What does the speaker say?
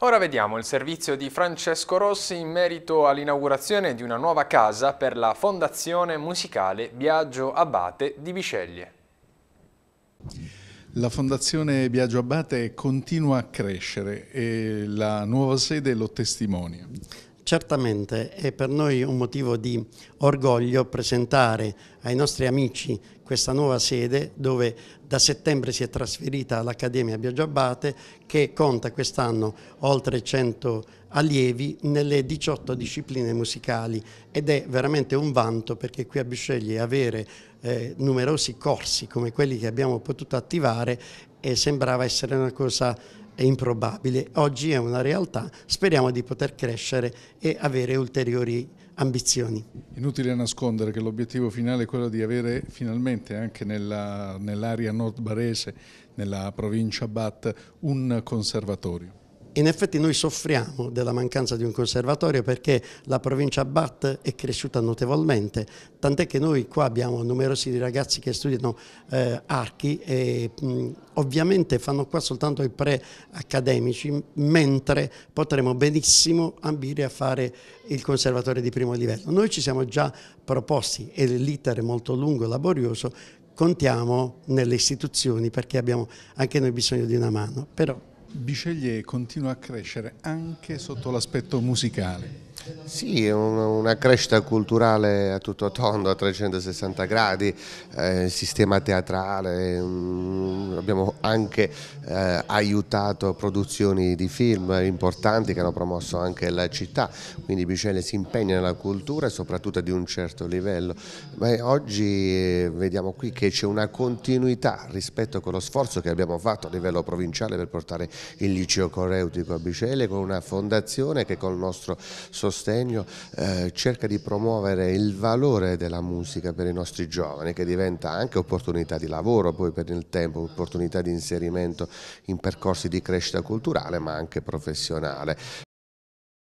Ora vediamo il servizio di Francesco Rossi in merito all'inaugurazione di una nuova casa per la Fondazione Musicale Biagio Abate di Bisceglie. La Fondazione Biagio Abate continua a crescere e la nuova sede lo testimonia certamente è per noi un motivo di orgoglio presentare ai nostri amici questa nuova sede dove da settembre si è trasferita l'Accademia Biagio Abate che conta quest'anno oltre 100 allievi nelle 18 discipline musicali ed è veramente un vanto perché qui a Bisceglie avere eh, numerosi corsi come quelli che abbiamo potuto attivare e sembrava essere una cosa improbabile. Oggi è una realtà, speriamo di poter crescere e avere ulteriori ambizioni. Inutile nascondere che l'obiettivo finale è quello di avere finalmente anche nell'area nell nord barese, nella provincia Bat, un conservatorio in effetti noi soffriamo della mancanza di un conservatorio perché la provincia BAT è cresciuta notevolmente, tant'è che noi qua abbiamo numerosi ragazzi che studiano eh, archi e mh, ovviamente fanno qua soltanto i pre-accademici, mentre potremmo benissimo ambire a fare il conservatorio di primo livello. Noi ci siamo già proposti, e l'iter è molto lungo e laborioso, contiamo nelle istituzioni perché abbiamo anche noi bisogno di una mano, però Biceglie continua a crescere anche sotto l'aspetto musicale. Sì, una crescita culturale a tutto tondo, a 360 gradi, eh, sistema teatrale, mh, mm, abbiamo anche eh, aiutato produzioni di film importanti che hanno promosso anche la città, quindi Bicele si impegna nella cultura e soprattutto di un certo livello. Ma oggi eh, vediamo qui che c'è una continuità rispetto con lo sforzo che abbiamo fatto a livello provinciale per portare il liceo coreutico a Bicele con una fondazione che con il nostro sostegno sostegno eh, cerca di promuovere il valore della musica per i nostri giovani che diventa anche opportunità di lavoro poi per il tempo, opportunità di inserimento in percorsi di crescita culturale ma anche professionale.